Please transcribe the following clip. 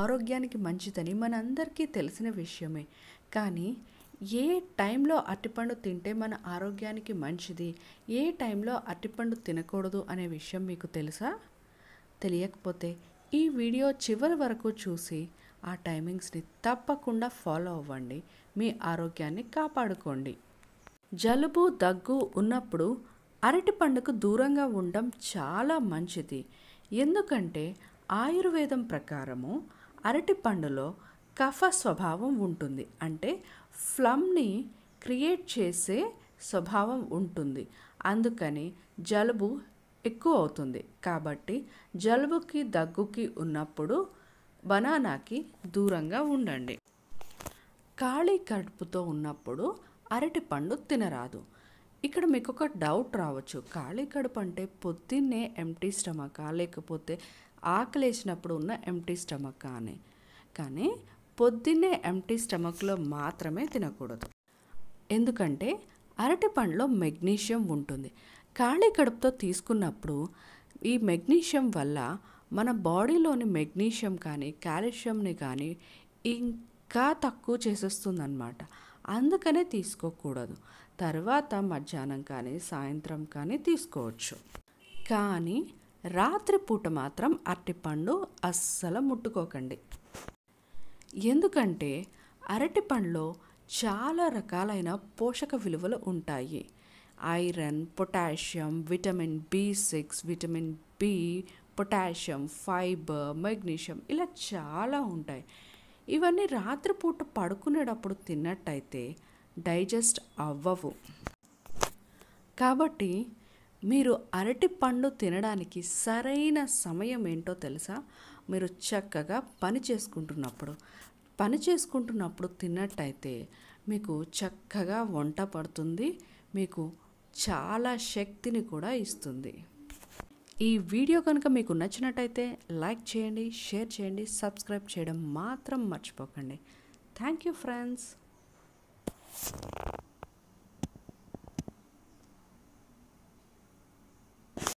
ఆరోగ్యానికి మంచిదని మనందరికీ తెలిసిన విషయమే కానీ ఏ టైంలో అరటిపండు తింటే మన ఆరోగ్యానికి మంచిది ఏ టైంలో అరటిపండు తినకూడదు అనే విషయం మీకు తెలుసా తెలియకపోతే ఈ వీడియో చివరి వరకు చూసి ఆ టైమింగ్స్ని తప్పకుండా ఫాలో అవ్వండి మీ ఆరోగ్యాన్ని కాపాడుకోండి జలుబు దగ్గు ఉన్నప్పుడు అరటి పండుకు దూరంగా ఉండడం చాలా మంచిది ఎందుకంటే ఆయుర్వేదం ప్రకారము అరటి పండులో కఫ స్వభావం ఉంటుంది అంటే ఫ్లమ్ని క్రియేట్ చేసే స్వభావం ఉంటుంది అందుకని జలుబు ఎక్కువ అవుతుంది కాబట్టి జలుబుకి దగ్గుకి ఉన్నప్పుడు బనానాకి దూరంగా ఉండండి ఖాళీ కడుపుతో ఉన్నప్పుడు అరటి పండు తినరాదు ఇక్కడ మీకు ఒక డౌట్ రావచ్చు ఖాళీ కడుపు అంటే పొద్దున్నే ఎంటీ స్టమకా లేకపోతే ఆకలేసినప్పుడు ఉన్న ఎంటీ స్టమక్ అని కానీ పొద్దున్నే ఎంటీ స్టమక్లో మాత్రమే తినకూడదు ఎందుకంటే అరటి పండ్లో మెగ్నీషియం ఉంటుంది ఖాళీ కడుపుతో తీసుకున్నప్పుడు ఈ మెగ్నీషియం వల్ల మన బాడీలోని మెగ్నీషియం కానీ కాల్షియంని కానీ ఇంకా తక్కువ చేసేస్తుంది అనమాట అందుకనే తీసుకోకూడదు తర్వాత మధ్యాహ్నం కానీ సాయంత్రం కానీ తీసుకోవచ్చు కానీ రాత్రిపూట మాత్రం అరటిపండు అస్సలు ముట్టుకోకండి ఎందుకంటే అరటిపండులో చాలా రకాలైన పోషక విలువలు ఉంటాయి iron potassium vitamin B six vitamin B potassium fibre magnesium ఇలా చాలా ఉంటాయి ఇవన్నీ రాత్రిపూట పడుకునేటప్పుడు తిన్నట్టయితే డైజెస్ట్ అవ్వవు కాబట్టి మీరు అరటి పండు తినడానికి సరైన సమయం ఏంటో తెలుసా మీరు చక్కగా పని చేసుకుంటున్నప్పుడు పని చేసుకుంటున్నప్పుడు తిన్నట్టయితే మీకు చక్కగా వంట పడుతుంది మీకు చాలా శక్తిని కూడా ఇస్తుంది ఈ వీడియో కనుక మీకు నచ్చినట్టయితే లైక్ చేయండి షేర్ చేయండి సబ్స్క్రైబ్ చేయడం మాత్రం మర్చిపోకండి థ్యాంక్ యూ ఫ్రెండ్స్